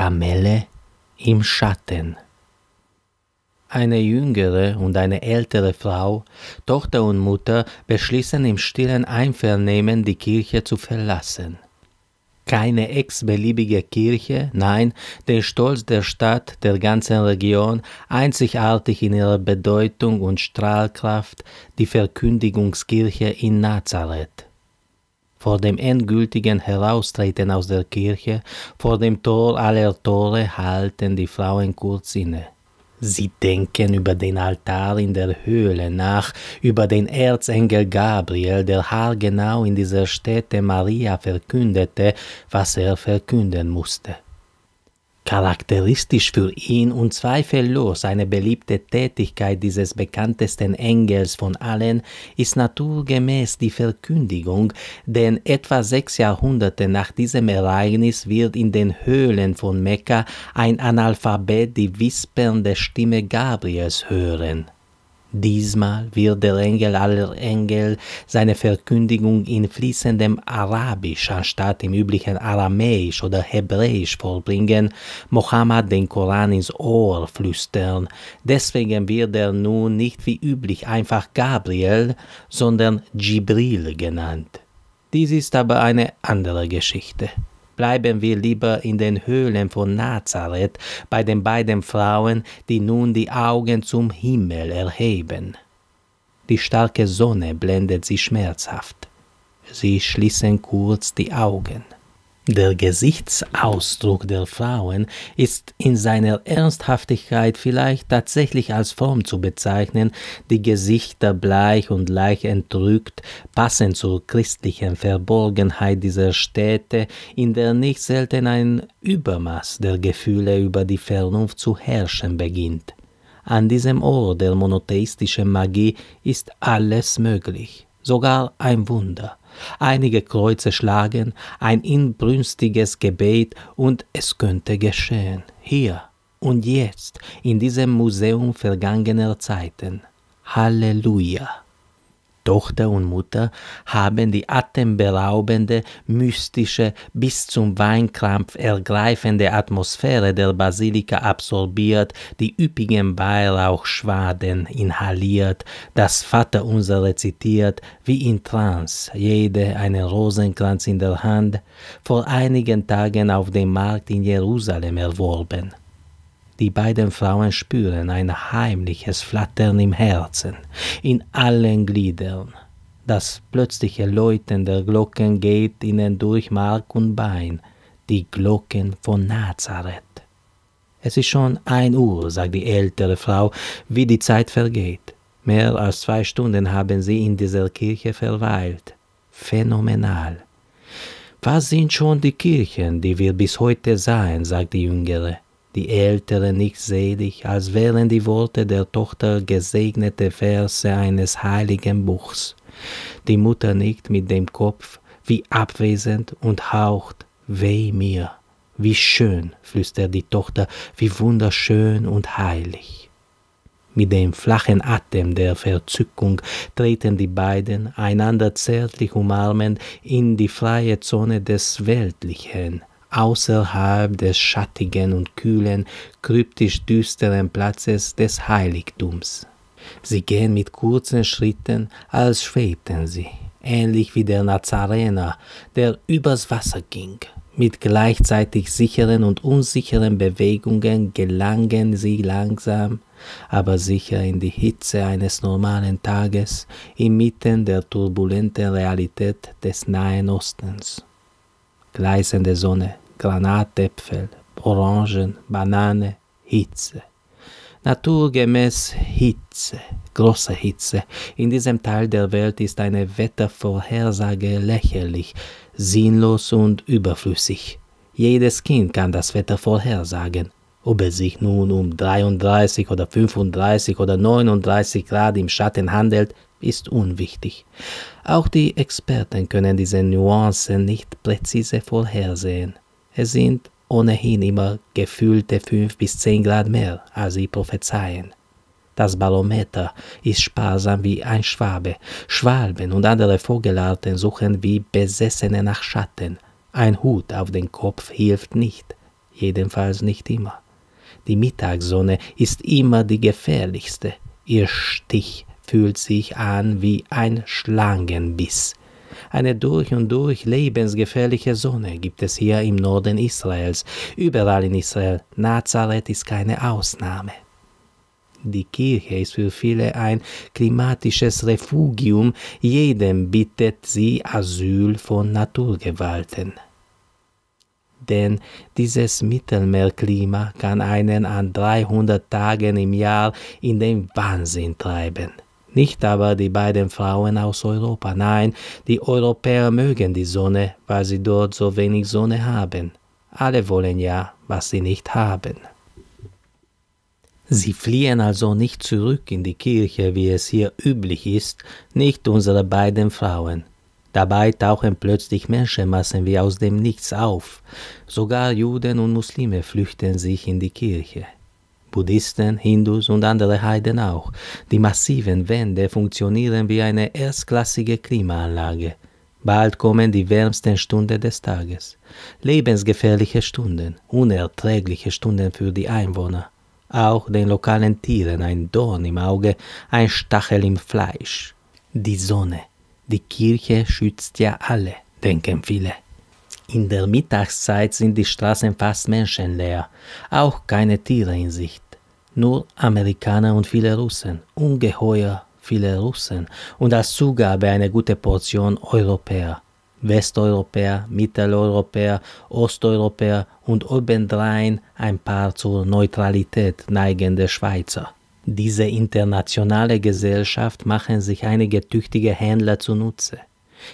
Kamelle im Schatten. Eine jüngere und eine ältere Frau, Tochter und Mutter beschließen im stillen Einvernehmen, die Kirche zu verlassen. Keine ex-beliebige Kirche, nein, der Stolz der Stadt, der ganzen Region, einzigartig in ihrer Bedeutung und Strahlkraft, die Verkündigungskirche in Nazareth vor dem endgültigen Heraustreten aus der Kirche, vor dem Tor aller Tore halten die Frauen kurz inne. Sie denken über den Altar in der Höhle nach, über den Erzengel Gabriel, der haargenau in dieser Stätte Maria verkündete, was er verkünden musste. Charakteristisch für ihn und zweifellos eine beliebte Tätigkeit dieses bekanntesten Engels von allen ist naturgemäß die Verkündigung, denn etwa sechs Jahrhunderte nach diesem Ereignis wird in den Höhlen von Mekka ein Analphabet die wispernde Stimme Gabriels hören. Diesmal wird der Engel aller Engel seine Verkündigung in fließendem Arabisch anstatt im üblichen Aramäisch oder Hebräisch vorbringen, Mohammed den Koran ins Ohr flüstern. Deswegen wird er nun nicht wie üblich einfach Gabriel, sondern Jibril genannt. Dies ist aber eine andere Geschichte bleiben wir lieber in den Höhlen von Nazareth bei den beiden Frauen, die nun die Augen zum Himmel erheben. Die starke Sonne blendet sie schmerzhaft. Sie schließen kurz die Augen. Der Gesichtsausdruck der Frauen ist in seiner Ernsthaftigkeit vielleicht tatsächlich als Form zu bezeichnen, die Gesichter bleich und leicht entrückt, passend zur christlichen Verborgenheit dieser Städte, in der nicht selten ein Übermaß der Gefühle über die Vernunft zu herrschen beginnt. An diesem Ort der monotheistischen Magie ist alles möglich, sogar ein Wunder einige Kreuze schlagen, ein inbrünstiges Gebet und es könnte geschehen, hier und jetzt, in diesem Museum vergangener Zeiten. Halleluja! Tochter und Mutter haben die atemberaubende, mystische, bis zum Weinkrampf ergreifende Atmosphäre der Basilika absorbiert, die üppigen Weihrauchschwaden inhaliert, das Vaterunser rezitiert, wie in Trance, jede einen Rosenkranz in der Hand, vor einigen Tagen auf dem Markt in Jerusalem erworben. Die beiden Frauen spüren ein heimliches Flattern im Herzen, in allen Gliedern. Das plötzliche Läuten der Glocken geht ihnen durch Mark und Bein, die Glocken von Nazareth. Es ist schon ein Uhr, sagt die ältere Frau, wie die Zeit vergeht. Mehr als zwei Stunden haben sie in dieser Kirche verweilt. Phänomenal. Was sind schon die Kirchen, die wir bis heute sahen, sagt die Jüngere die Ältere nicht selig, als wären die Worte der Tochter gesegnete Verse eines heiligen Buchs. Die Mutter nickt mit dem Kopf, wie abwesend und haucht, weh mir. Wie schön, flüstert die Tochter, wie wunderschön und heilig. Mit dem flachen Atem der Verzückung treten die beiden, einander zärtlich umarmend, in die freie Zone des Weltlichen außerhalb des schattigen und kühlen, kryptisch düsteren Platzes des Heiligtums. Sie gehen mit kurzen Schritten, als schwebten sie, ähnlich wie der Nazarener, der übers Wasser ging. Mit gleichzeitig sicheren und unsicheren Bewegungen gelangen sie langsam, aber sicher in die Hitze eines normalen Tages inmitten der turbulenten Realität des Nahen Ostens. Gleißende Sonne, Granatäpfel, Orangen, Banane, Hitze. Naturgemäß Hitze, große Hitze. In diesem Teil der Welt ist eine Wettervorhersage lächerlich, sinnlos und überflüssig. Jedes Kind kann das Wetter vorhersagen. Ob es sich nun um 33 oder 35 oder 39 Grad im Schatten handelt, ist unwichtig. Auch die Experten können diese Nuancen nicht präzise vorhersehen. Es sind ohnehin immer gefühlte fünf bis zehn Grad mehr, als sie prophezeien. Das Barometer ist sparsam wie ein Schwabe. Schwalben und andere Vogelarten suchen wie Besessene nach Schatten. Ein Hut auf den Kopf hilft nicht, jedenfalls nicht immer. Die Mittagssonne ist immer die gefährlichste. Ihr Stich fühlt sich an wie ein Schlangenbiss. Eine durch und durch lebensgefährliche Zone gibt es hier im Norden Israels. Überall in Israel. Nazareth ist keine Ausnahme. Die Kirche ist für viele ein klimatisches Refugium, jedem bittet sie Asyl von Naturgewalten. Denn dieses Mittelmeerklima kann einen an 300 Tagen im Jahr in den Wahnsinn treiben. Nicht aber die beiden Frauen aus Europa, nein, die Europäer mögen die Sonne, weil sie dort so wenig Sonne haben. Alle wollen ja, was sie nicht haben. Sie fliehen also nicht zurück in die Kirche, wie es hier üblich ist, nicht unsere beiden Frauen. Dabei tauchen plötzlich Menschenmassen wie aus dem Nichts auf. Sogar Juden und Muslime flüchten sich in die Kirche. Buddhisten, Hindus und andere Heiden auch. Die massiven Wände funktionieren wie eine erstklassige Klimaanlage. Bald kommen die wärmsten Stunden des Tages. Lebensgefährliche Stunden, unerträgliche Stunden für die Einwohner. Auch den lokalen Tieren ein Dorn im Auge, ein Stachel im Fleisch. Die Sonne, die Kirche schützt ja alle, denken viele. In der Mittagszeit sind die Straßen fast menschenleer, auch keine Tiere in Sicht. Nur Amerikaner und viele Russen, ungeheuer viele Russen und als Zugabe eine gute Portion Europäer. Westeuropäer, Mitteleuropäer, Osteuropäer und obendrein ein paar zur Neutralität neigende Schweizer. Diese internationale Gesellschaft machen sich einige tüchtige Händler zunutze.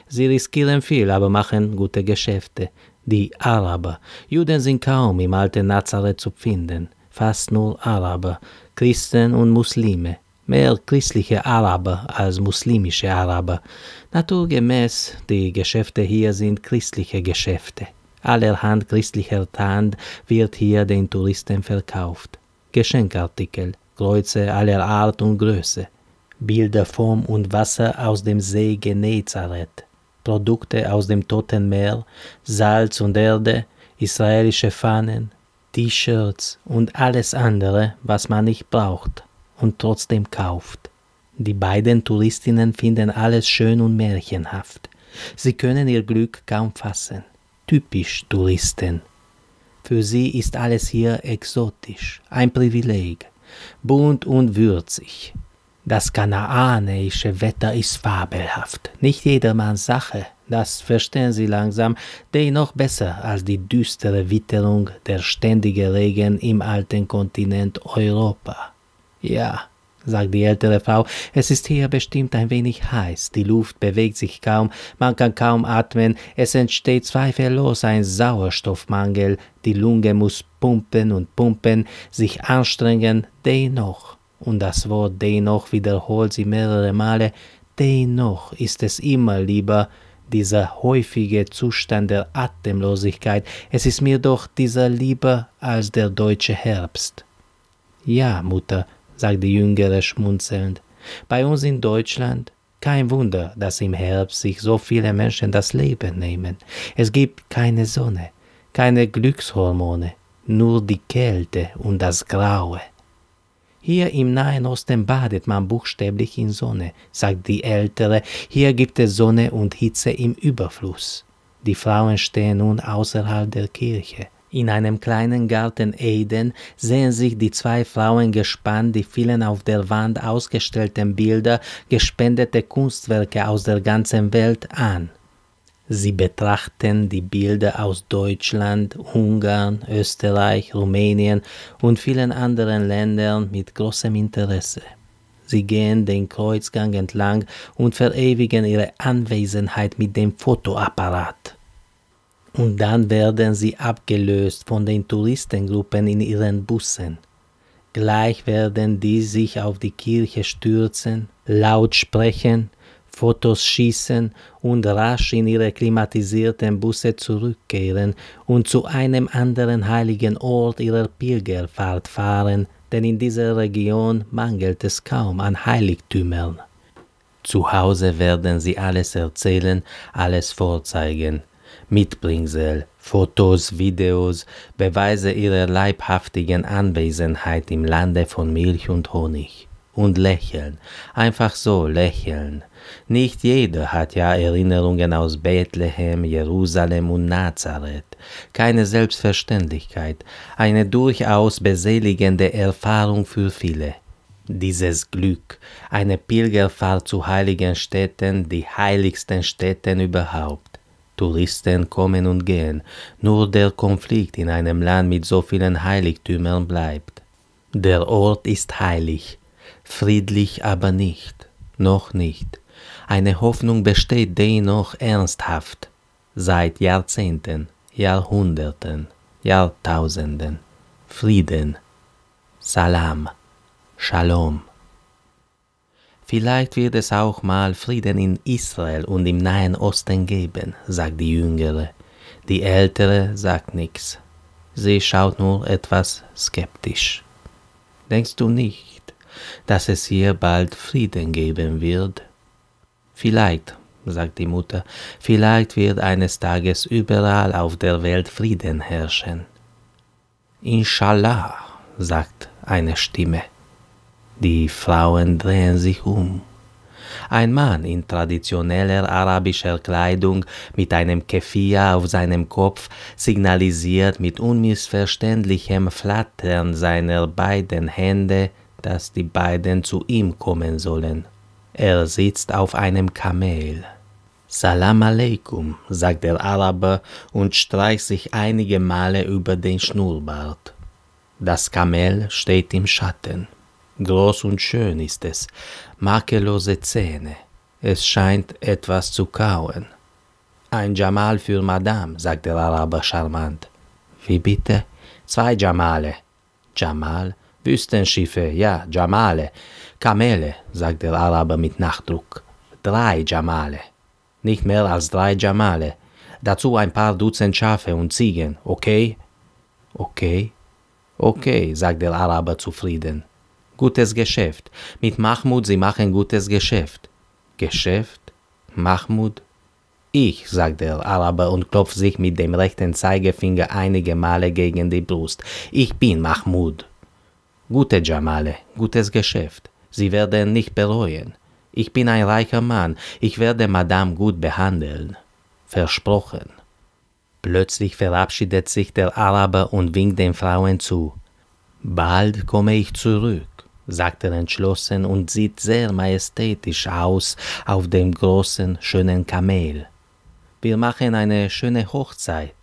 Sie riskieren viel, aber machen gute Geschäfte. Die Araber. Juden sind kaum im alten Nazareth zu finden. Fast nur Araber, Christen und Muslime. Mehr christliche Araber als muslimische Araber. Naturgemäß, die Geschäfte hier sind christliche Geschäfte. Allerhand christlicher Tand wird hier den Touristen verkauft. Geschenkartikel, Kreuze aller Art und Größe, Bilder vom und Wasser aus dem See Genezareth, Produkte aus dem Toten Meer, Salz und Erde, israelische Fahnen, T-Shirts und alles andere, was man nicht braucht und trotzdem kauft. Die beiden Touristinnen finden alles schön und märchenhaft. Sie können ihr Glück kaum fassen. Typisch Touristen. Für sie ist alles hier exotisch, ein Privileg, bunt und würzig, das kanaanische Wetter ist fabelhaft, nicht jedermanns Sache, das verstehen sie langsam, dennoch besser als die düstere Witterung, der ständige Regen im alten Kontinent Europa. Ja, sagt die ältere Frau, es ist hier bestimmt ein wenig heiß, die Luft bewegt sich kaum, man kann kaum atmen, es entsteht zweifellos ein Sauerstoffmangel, die Lunge muss pumpen und pumpen, sich anstrengen, dennoch und das Wort dennoch wiederholt sie mehrere Male, dennoch ist es immer lieber, dieser häufige Zustand der Atemlosigkeit, es ist mir doch dieser lieber als der deutsche Herbst. Ja, Mutter, sagt die Jüngere schmunzelnd, bei uns in Deutschland kein Wunder, dass im Herbst sich so viele Menschen das Leben nehmen. Es gibt keine Sonne, keine Glückshormone, nur die Kälte und das Graue. Hier im Nahen Osten badet man buchstäblich in Sonne, sagt die Ältere, hier gibt es Sonne und Hitze im Überfluss. Die Frauen stehen nun außerhalb der Kirche. In einem kleinen Garten Eden sehen sich die zwei Frauen gespannt die vielen auf der Wand ausgestellten Bilder, gespendete Kunstwerke aus der ganzen Welt an. Sie betrachten die Bilder aus Deutschland, Ungarn, Österreich, Rumänien und vielen anderen Ländern mit großem Interesse. Sie gehen den Kreuzgang entlang und verewigen ihre Anwesenheit mit dem Fotoapparat. Und dann werden sie abgelöst von den Touristengruppen in ihren Bussen. Gleich werden die sich auf die Kirche stürzen, laut sprechen, Fotos schießen und rasch in ihre klimatisierten Busse zurückkehren und zu einem anderen heiligen Ort ihrer Pilgerfahrt fahren, denn in dieser Region mangelt es kaum an Heiligtümern. Zu Hause werden sie alles erzählen, alles vorzeigen. Mitbringsel, Fotos, Videos, Beweise ihrer leibhaftigen Anwesenheit im Lande von Milch und Honig und lächeln, einfach so lächeln. Nicht jeder hat ja Erinnerungen aus Bethlehem, Jerusalem und Nazareth. Keine Selbstverständlichkeit, eine durchaus beseligende Erfahrung für viele. Dieses Glück, eine Pilgerfahrt zu heiligen Städten, die heiligsten Städten überhaupt. Touristen kommen und gehen, nur der Konflikt in einem Land mit so vielen Heiligtümern bleibt. Der Ort ist heilig, friedlich aber nicht, noch nicht. Eine Hoffnung besteht dennoch ernsthaft, seit Jahrzehnten, Jahrhunderten, Jahrtausenden. Frieden, Salam, Shalom. Vielleicht wird es auch mal Frieden in Israel und im Nahen Osten geben, sagt die Jüngere. Die Ältere sagt nichts. Sie schaut nur etwas skeptisch. Denkst du nicht, dass es hier bald Frieden geben wird. Vielleicht, sagt die Mutter, vielleicht wird eines Tages überall auf der Welt Frieden herrschen. Inshallah, sagt eine Stimme. Die Frauen drehen sich um. Ein Mann in traditioneller arabischer Kleidung mit einem Kefia auf seinem Kopf signalisiert mit unmissverständlichem Flattern seiner beiden Hände, dass die beiden zu ihm kommen sollen. Er sitzt auf einem Kamel. Salam aleikum, sagt der Araber und streicht sich einige Male über den Schnurrbart. Das Kamel steht im Schatten. Groß und schön ist es, makellose Zähne. Es scheint etwas zu kauen. Ein Jamal für Madame, sagt der Araber charmant. Wie bitte? Zwei Jamale. Jamal Wüstenschiffe, ja, Jamale. Kamele, sagt der Araber mit Nachdruck. Drei Jamale. Nicht mehr als drei Jamale. Dazu ein paar Dutzend Schafe und Ziegen, okay? Okay. Okay, sagt der Araber zufrieden. Gutes Geschäft. Mit Mahmoud, Sie machen gutes Geschäft. Geschäft? Mahmoud? Ich, sagt der Araber und klopft sich mit dem rechten Zeigefinger einige Male gegen die Brust. Ich bin Mahmoud. Gute Jamale, gutes Geschäft. Sie werden nicht bereuen. Ich bin ein reicher Mann, ich werde Madame gut behandeln. Versprochen. Plötzlich verabschiedet sich der Araber und winkt den Frauen zu. Bald komme ich zurück, sagt er entschlossen und sieht sehr majestätisch aus auf dem großen, schönen Kamel. Wir machen eine schöne Hochzeit.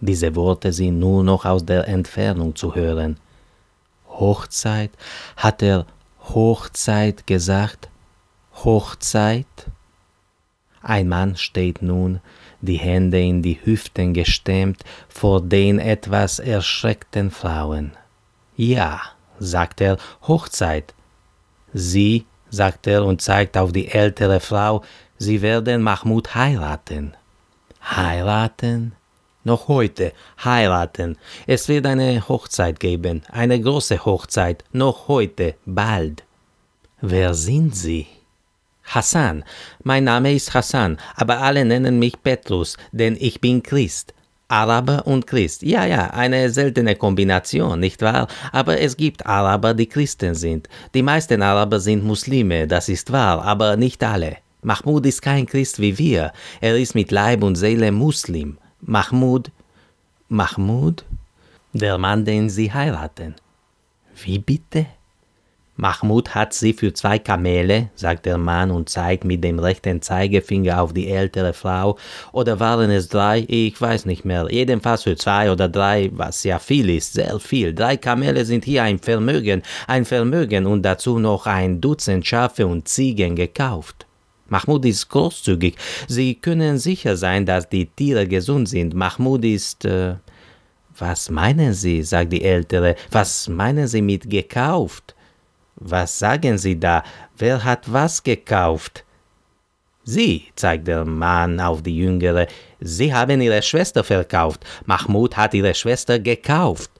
Diese Worte sind nur noch aus der Entfernung zu hören. Hochzeit? Hat er Hochzeit gesagt? Hochzeit? Ein Mann steht nun, die Hände in die Hüften gestemmt, vor den etwas erschreckten Frauen. Ja, sagt er, Hochzeit. Sie, sagt er und zeigt auf die ältere Frau, sie werden Mahmud heiraten. Heiraten? noch heute heiraten. Es wird eine Hochzeit geben, eine große Hochzeit, noch heute, bald. Wer sind Sie? Hassan. Mein Name ist Hassan, aber alle nennen mich Petrus, denn ich bin Christ. Araber und Christ. Ja, ja, eine seltene Kombination, nicht wahr? Aber es gibt Araber, die Christen sind. Die meisten Araber sind Muslime, das ist wahr, aber nicht alle. Mahmud ist kein Christ wie wir. Er ist mit Leib und Seele Muslim. Mahmoud, Mahmoud, der Mann, den Sie heiraten. Wie bitte? Mahmoud hat sie für zwei Kamele, sagt der Mann und zeigt mit dem rechten Zeigefinger auf die ältere Frau, oder waren es drei, ich weiß nicht mehr, jedenfalls für zwei oder drei, was ja viel ist, sehr viel. Drei Kamele sind hier ein Vermögen, ein Vermögen und dazu noch ein Dutzend Schafe und Ziegen gekauft. Mahmoud ist großzügig. Sie können sicher sein, dass die Tiere gesund sind. Mahmoud ist... Äh, was meinen Sie, sagt die Ältere, was meinen Sie mit gekauft? Was sagen Sie da? Wer hat was gekauft? Sie, zeigt der Mann auf die Jüngere, Sie haben Ihre Schwester verkauft. Mahmoud hat Ihre Schwester gekauft.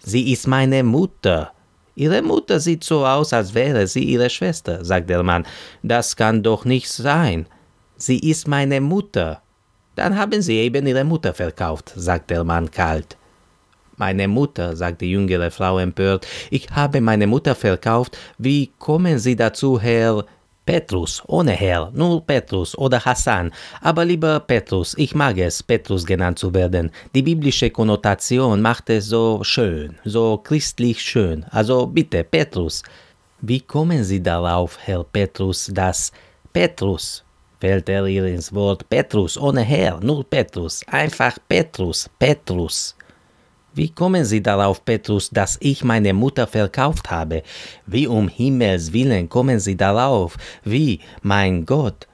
Sie ist meine Mutter. Ihre Mutter sieht so aus, als wäre sie ihre Schwester, sagt der Mann. Das kann doch nicht sein. Sie ist meine Mutter. Dann haben sie eben ihre Mutter verkauft, sagt der Mann kalt. Meine Mutter, sagt die jüngere Frau empört, ich habe meine Mutter verkauft. Wie kommen Sie dazu, Herr? Petrus, ohne Herr, nur Petrus oder Hassan, aber lieber Petrus, ich mag es, Petrus genannt zu werden. Die biblische Konnotation macht es so schön, so christlich schön. Also bitte, Petrus. Wie kommen Sie darauf, Herr Petrus, dass Petrus, fällt er ihr ins Wort, Petrus, ohne Herr, nur Petrus, einfach Petrus, Petrus. Wie kommen Sie darauf, Petrus, dass ich meine Mutter verkauft habe? Wie um Himmels willen kommen Sie darauf? Wie, mein Gott?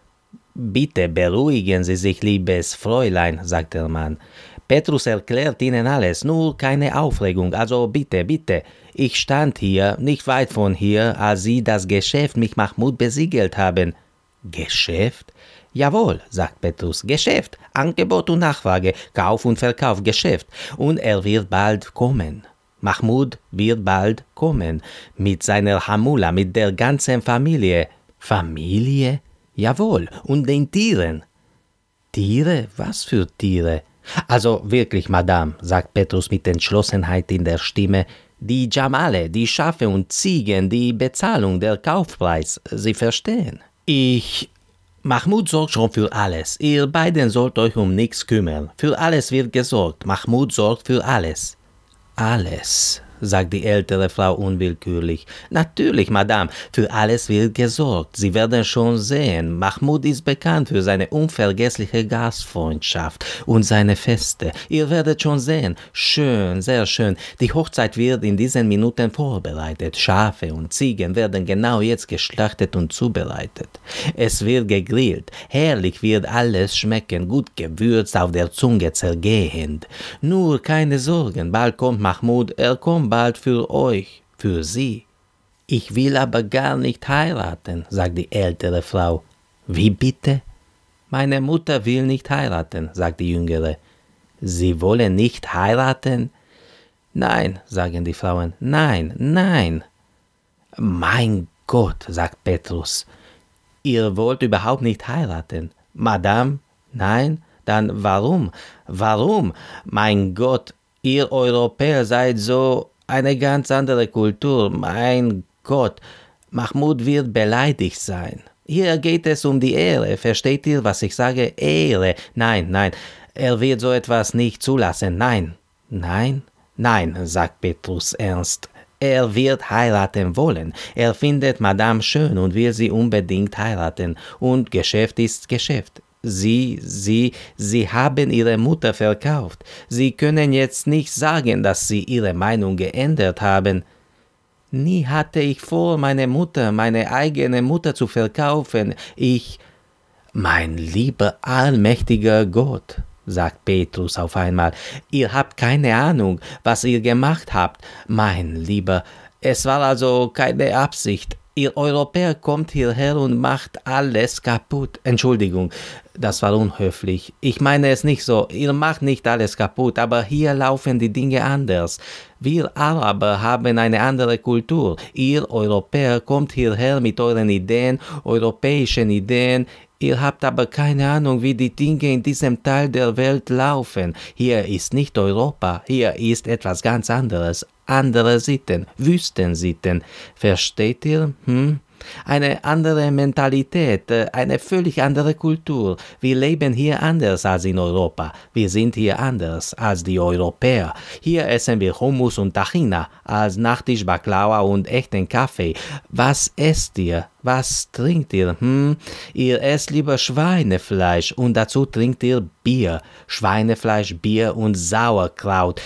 Bitte beruhigen Sie sich, liebes Fräulein, sagt der Mann. Petrus erklärt Ihnen alles, nur keine Aufregung, also bitte, bitte. Ich stand hier, nicht weit von hier, als Sie das Geschäft mit Mahmoud besiegelt haben. Geschäft? Jawohl, sagt Petrus, Geschäft, Angebot und Nachfrage, Kauf und Verkauf, Geschäft, und er wird bald kommen. Mahmud wird bald kommen, mit seiner Hamula, mit der ganzen Familie. Familie? Jawohl, und den Tieren. Tiere? Was für Tiere? Also wirklich, Madame, sagt Petrus mit Entschlossenheit in der Stimme, die Jamale, die Schafe und Ziegen, die Bezahlung, der Kaufpreis, Sie verstehen. Ich Mahmoud sorgt schon für alles. Ihr beiden sollt euch um nichts kümmern. Für alles wird gesorgt. Mahmoud sorgt für alles. Alles sagt die ältere Frau unwillkürlich. Natürlich, Madame, für alles wird gesorgt. Sie werden schon sehen. Mahmoud ist bekannt für seine unvergessliche Gastfreundschaft und seine Feste. Ihr werdet schon sehen. Schön, sehr schön. Die Hochzeit wird in diesen Minuten vorbereitet. Schafe und Ziegen werden genau jetzt geschlachtet und zubereitet. Es wird gegrillt. Herrlich wird alles schmecken, gut gewürzt, auf der Zunge zergehend. Nur keine Sorgen, bald kommt Mahmoud, er kommt bald für euch, für sie. Ich will aber gar nicht heiraten, sagt die ältere Frau. Wie bitte? Meine Mutter will nicht heiraten, sagt die jüngere. Sie wollen nicht heiraten? Nein, sagen die Frauen, nein, nein. Mein Gott, sagt Petrus, ihr wollt überhaupt nicht heiraten. Madame, nein, dann warum? Warum? Mein Gott, ihr Europäer seid so eine ganz andere Kultur, mein Gott. Mahmoud wird beleidigt sein. Hier geht es um die Ehre, versteht ihr, was ich sage? Ehre. Nein, nein, er wird so etwas nicht zulassen. Nein, nein, nein, sagt Petrus ernst. Er wird heiraten wollen. Er findet Madame schön und will sie unbedingt heiraten. Und Geschäft ist Geschäft. Sie, sie, sie haben ihre Mutter verkauft. Sie können jetzt nicht sagen, dass sie ihre Meinung geändert haben. Nie hatte ich vor, meine Mutter, meine eigene Mutter zu verkaufen. Ich. Mein lieber allmächtiger Gott, sagt Petrus auf einmal, ihr habt keine Ahnung, was ihr gemacht habt. Mein lieber, es war also keine Absicht. Ihr Europäer kommt hierher und macht alles kaputt. Entschuldigung, das war unhöflich. Ich meine es nicht so. Ihr macht nicht alles kaputt, aber hier laufen die Dinge anders. Wir Araber haben eine andere Kultur. Ihr Europäer kommt hierher mit euren Ideen, europäischen Ideen. Ihr habt aber keine Ahnung, wie die Dinge in diesem Teil der Welt laufen. Hier ist nicht Europa, hier ist etwas ganz anderes. Andere Sitten, Wüstensitten. Versteht ihr? Hm? Eine andere Mentalität, eine völlig andere Kultur. Wir leben hier anders als in Europa. Wir sind hier anders als die Europäer. Hier essen wir Hummus und Tachina, als Nachtisch Baklava und echten Kaffee. Was esst ihr? Was trinkt ihr? Hm? Ihr esst lieber Schweinefleisch und dazu trinkt ihr Bier. Schweinefleisch, Bier und Sauerkraut.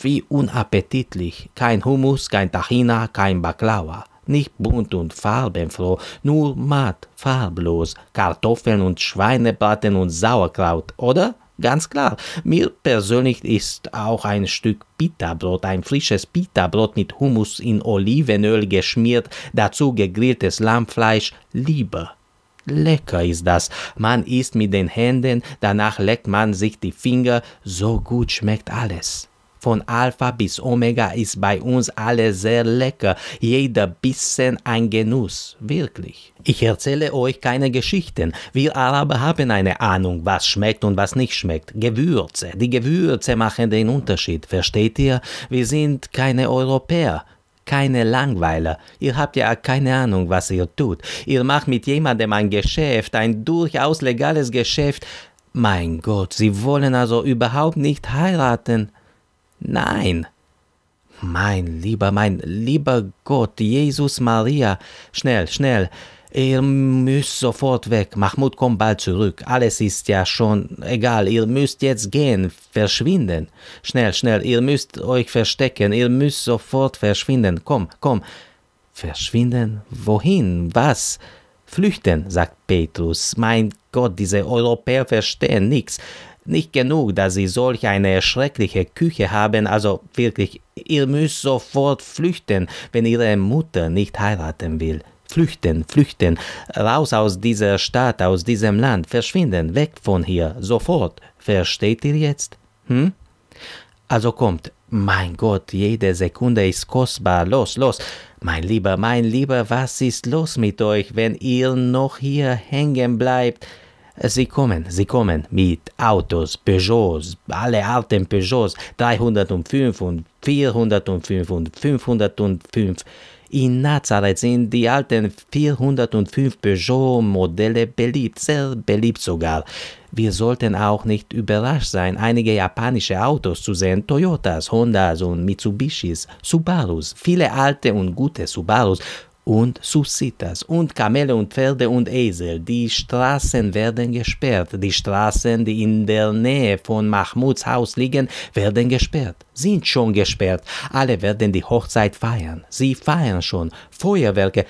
Wie unappetitlich. Kein Hummus, kein Tachina, kein Baklava nicht bunt und farbenfroh, nur matt, farblos, Kartoffeln und Schweinebraten und Sauerkraut, oder? Ganz klar, mir persönlich ist auch ein Stück Pita-Brot, ein frisches Pita-Brot mit Hummus in Olivenöl geschmiert, dazu gegrilltes Lammfleisch, lieber. Lecker ist das. Man isst mit den Händen, danach leckt man sich die Finger, so gut schmeckt alles. Von Alpha bis Omega ist bei uns alle sehr lecker, jeder Bissen ein Genuss, wirklich. Ich erzähle euch keine Geschichten. Wir Araber haben eine Ahnung, was schmeckt und was nicht schmeckt. Gewürze, die Gewürze machen den Unterschied, versteht ihr? Wir sind keine Europäer keine Langweiler. Ihr habt ja keine Ahnung, was ihr tut. Ihr macht mit jemandem ein Geschäft, ein durchaus legales Geschäft. Mein Gott, sie wollen also überhaupt nicht heiraten. Nein. Mein lieber, mein lieber Gott, Jesus Maria. Schnell, schnell. Ihr müsst sofort weg. Mahmoud kommt bald zurück. Alles ist ja schon egal. Ihr müsst jetzt gehen, verschwinden. Schnell, schnell. Ihr müsst euch verstecken. Ihr müsst sofort verschwinden. Komm, komm. Verschwinden? Wohin? Was? Flüchten, sagt Petrus. Mein Gott, diese Europäer verstehen nichts. Nicht genug, dass sie solch eine schreckliche Küche haben, also wirklich, ihr müsst sofort flüchten, wenn ihre Mutter nicht heiraten will. Flüchten, flüchten, raus aus dieser Stadt, aus diesem Land, verschwinden, weg von hier, sofort. Versteht ihr jetzt? Hm? Also kommt, mein Gott, jede Sekunde ist kostbar. Los, los. Mein Lieber, mein Lieber, was ist los mit euch, wenn ihr noch hier hängen bleibt? Sie kommen, sie kommen mit Autos, Peugeots, alle alten Peugeots, 305 und 405 und 505. In Nazareth sind die alten 405 Peugeot-Modelle beliebt, sehr beliebt sogar. Wir sollten auch nicht überrascht sein, einige japanische Autos zu sehen, Toyotas, Hondas und Mitsubishis, Subarus, viele alte und gute Subarus und Susitas und Kamele und Pferde und Esel. Die Straßen werden gesperrt. Die Straßen, die in der Nähe von Mahmuds Haus liegen, werden gesperrt. Sind schon gesperrt. Alle werden die Hochzeit feiern. Sie feiern schon. Feuerwerke.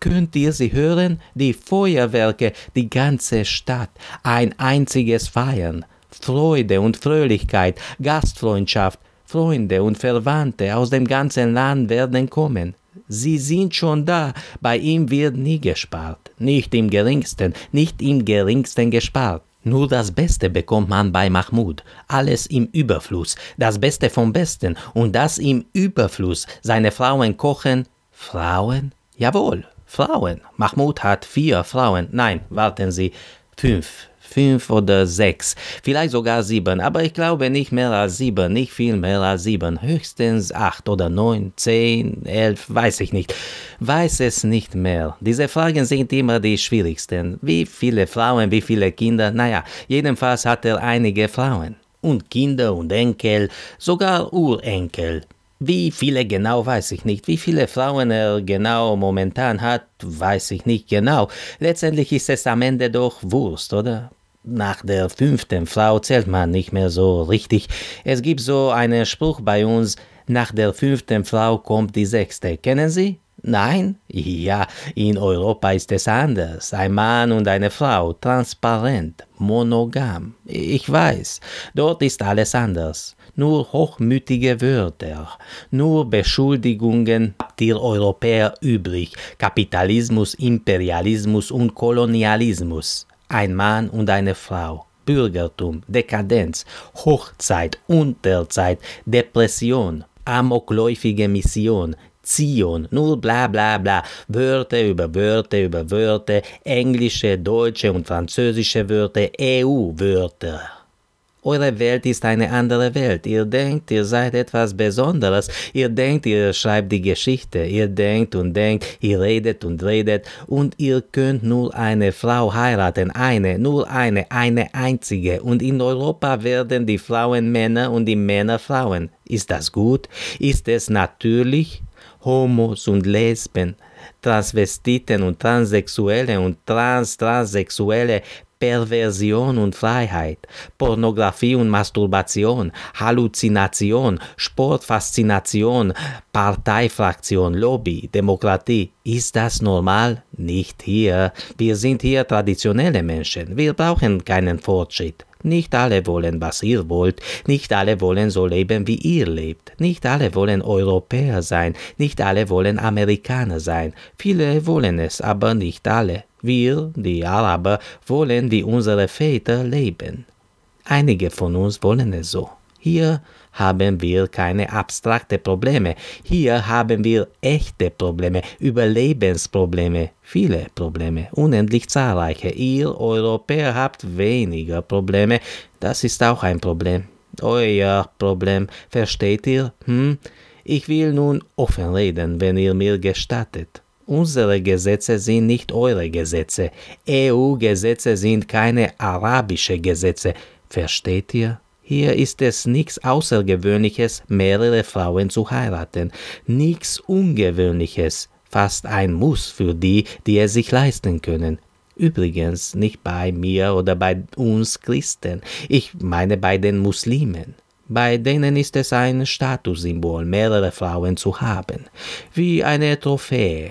Könnt ihr sie hören? Die Feuerwerke, die ganze Stadt. Ein einziges Feiern. Freude und Fröhlichkeit, Gastfreundschaft, Freunde und Verwandte aus dem ganzen Land werden kommen. Sie sind schon da. Bei ihm wird nie gespart. Nicht im geringsten, nicht im geringsten gespart. Nur das Beste bekommt man bei Mahmud, alles im Überfluss, das Beste vom Besten und das im Überfluss. Seine Frauen kochen. Frauen? Jawohl, Frauen. Mahmud hat vier Frauen. Nein, warten Sie, fünf fünf oder sechs, vielleicht sogar sieben, aber ich glaube nicht mehr als sieben, nicht viel mehr als sieben, höchstens acht oder neun, zehn, elf, weiß ich nicht, weiß es nicht mehr. Diese Fragen sind immer die schwierigsten. Wie viele Frauen, wie viele Kinder, naja, jedenfalls hat er einige Frauen. Und Kinder und Enkel, sogar Urenkel. Wie viele genau weiß ich nicht. Wie viele Frauen er genau momentan hat, weiß ich nicht genau. Letztendlich ist es am Ende doch Wurst, oder? Nach der fünften Frau zählt man nicht mehr so richtig. Es gibt so einen Spruch bei uns, nach der fünften Frau kommt die sechste. Kennen Sie? Nein? Ja, in Europa ist es anders. Ein Mann und eine Frau, transparent, monogam. Ich weiß, dort ist alles anders. Nur hochmütige Wörter, nur Beschuldigungen habt ihr Europäer übrig. Kapitalismus, Imperialismus und Kolonialismus. Ein Mann und eine Frau. Bürgertum, Dekadenz, Hochzeit, Unterzeit, Depression, amokläufige Mission, Zion. Nur bla bla bla. Wörter über Wörter über Wörter, englische, deutsche und französische Wörter, EU-Wörter. Eure Welt ist eine andere Welt. Ihr denkt, ihr seid etwas Besonderes. Ihr denkt, ihr schreibt die Geschichte. Ihr denkt und denkt, ihr redet und redet. Und ihr könnt nur eine Frau heiraten. Eine, nur eine, eine einzige. Und in Europa werden die Frauen Männer und die Männer Frauen. Ist das gut? Ist es natürlich? Homos und Lesben, Transvestiten und Transsexuelle und Trans-Transsexuelle, Perversion und Freiheit, Pornografie und Masturbation, Halluzination, Sportfaszination, Parteifraktion, Lobby, Demokratie. Ist das normal? Nicht hier. Wir sind hier traditionelle Menschen. Wir brauchen keinen Fortschritt. Nicht alle wollen, was ihr wollt, nicht alle wollen so leben, wie ihr lebt, nicht alle wollen Europäer sein, nicht alle wollen Amerikaner sein, viele wollen es, aber nicht alle. Wir, die Araber, wollen wie unsere Väter leben. Einige von uns wollen es so. Hier haben wir keine abstrakten Probleme. Hier haben wir echte Probleme, Überlebensprobleme, viele Probleme, unendlich zahlreiche. Ihr Europäer habt weniger Probleme. Das ist auch ein Problem. Euer Problem. Versteht ihr? Hm? Ich will nun offen reden, wenn ihr mir gestattet. Unsere Gesetze sind nicht eure Gesetze. EU-Gesetze sind keine arabische Gesetze. Versteht ihr? Hier ist es nichts Außergewöhnliches, mehrere Frauen zu heiraten, nichts Ungewöhnliches, fast ein Muss für die, die es sich leisten können. Übrigens nicht bei mir oder bei uns Christen, ich meine bei den Muslimen. Bei denen ist es ein Statussymbol, mehrere Frauen zu haben, wie eine Trophäe,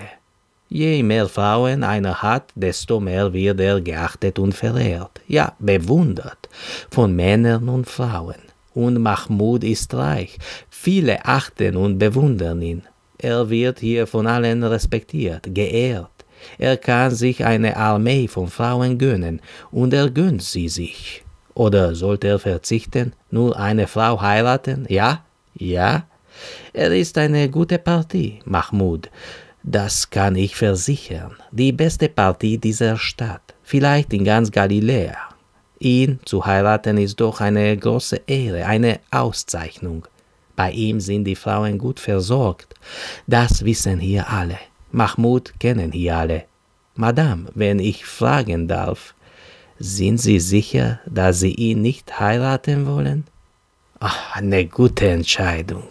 Je mehr Frauen einer hat, desto mehr wird er geachtet und verehrt, ja bewundert, von Männern und Frauen. Und Mahmud ist reich, viele achten und bewundern ihn. Er wird hier von allen respektiert, geehrt. Er kann sich eine Armee von Frauen gönnen, und er gönnt sie sich. Oder sollte er verzichten, nur eine Frau heiraten? Ja, ja. Er ist eine gute Partie, Mahmud. Das kann ich versichern. Die beste Partie dieser Stadt, vielleicht in ganz Galiläa. Ihn zu heiraten ist doch eine große Ehre, eine Auszeichnung. Bei ihm sind die Frauen gut versorgt. Das wissen hier alle. Mahmoud kennen hier alle. Madame, wenn ich fragen darf, sind Sie sicher, dass Sie ihn nicht heiraten wollen? Ach, eine gute Entscheidung.